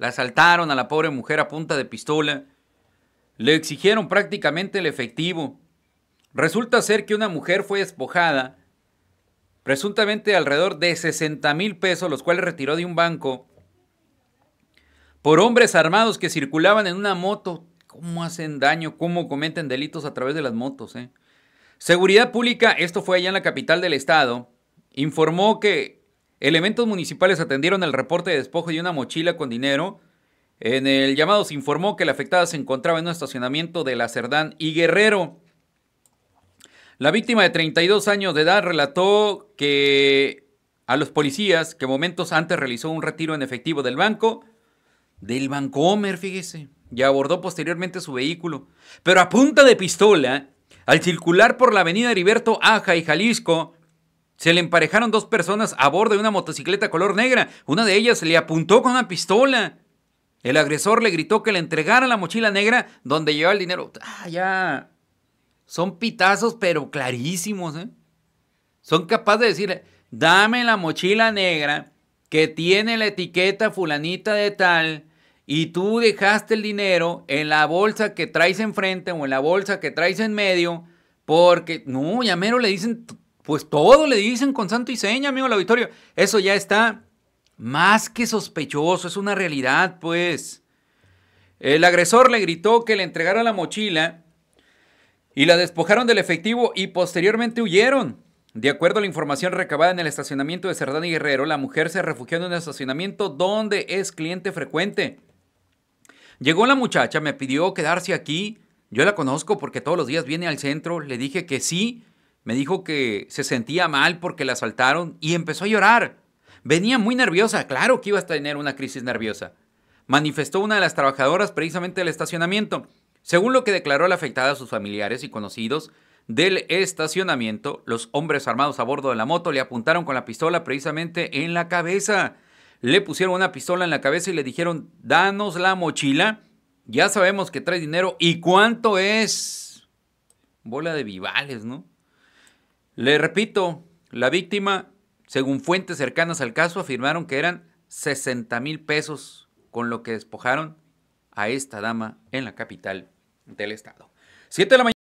La asaltaron a la pobre mujer a punta de pistola. Le exigieron prácticamente el efectivo. Resulta ser que una mujer fue despojada, presuntamente alrededor de 60 mil pesos, los cuales retiró de un banco, por hombres armados que circulaban en una moto. ¿Cómo hacen daño? ¿Cómo cometen delitos a través de las motos? Eh? Seguridad Pública, esto fue allá en la capital del estado, informó que Elementos municipales atendieron el reporte de despojo de una mochila con dinero. En el llamado se informó que la afectada se encontraba en un estacionamiento de la Cerdán y Guerrero. La víctima de 32 años de edad relató que a los policías que momentos antes realizó un retiro en efectivo del banco, del Homer fíjese, y abordó posteriormente su vehículo. Pero a punta de pistola, al circular por la avenida Heriberto Aja y Jalisco, se le emparejaron dos personas a bordo de una motocicleta color negra. Una de ellas le apuntó con una pistola. El agresor le gritó que le entregara la mochila negra donde llevaba el dinero. Ah, ya. Son pitazos, pero clarísimos. ¿eh? Son capaces de decir, dame la mochila negra que tiene la etiqueta fulanita de tal y tú dejaste el dinero en la bolsa que traes enfrente o en la bolsa que traes en medio porque, no, ya mero le dicen pues todo le dicen con santo y seña, amigo la auditorio. Eso ya está más que sospechoso, es una realidad, pues. El agresor le gritó que le entregara la mochila y la despojaron del efectivo y posteriormente huyeron. De acuerdo a la información recabada en el estacionamiento de Cerdán y Guerrero, la mujer se refugió en un estacionamiento donde es cliente frecuente. Llegó la muchacha, me pidió quedarse aquí. Yo la conozco porque todos los días viene al centro. Le dije que sí, me dijo que se sentía mal porque la asaltaron y empezó a llorar. Venía muy nerviosa, claro que iba a tener una crisis nerviosa. Manifestó una de las trabajadoras precisamente del estacionamiento. Según lo que declaró la afectada a sus familiares y conocidos del estacionamiento, los hombres armados a bordo de la moto le apuntaron con la pistola precisamente en la cabeza. Le pusieron una pistola en la cabeza y le dijeron, danos la mochila, ya sabemos que trae dinero y cuánto es. Bola de vivales, ¿no? Le repito, la víctima, según fuentes cercanas al caso, afirmaron que eran 60 mil pesos con lo que despojaron a esta dama en la capital del estado. 7 de la mañana.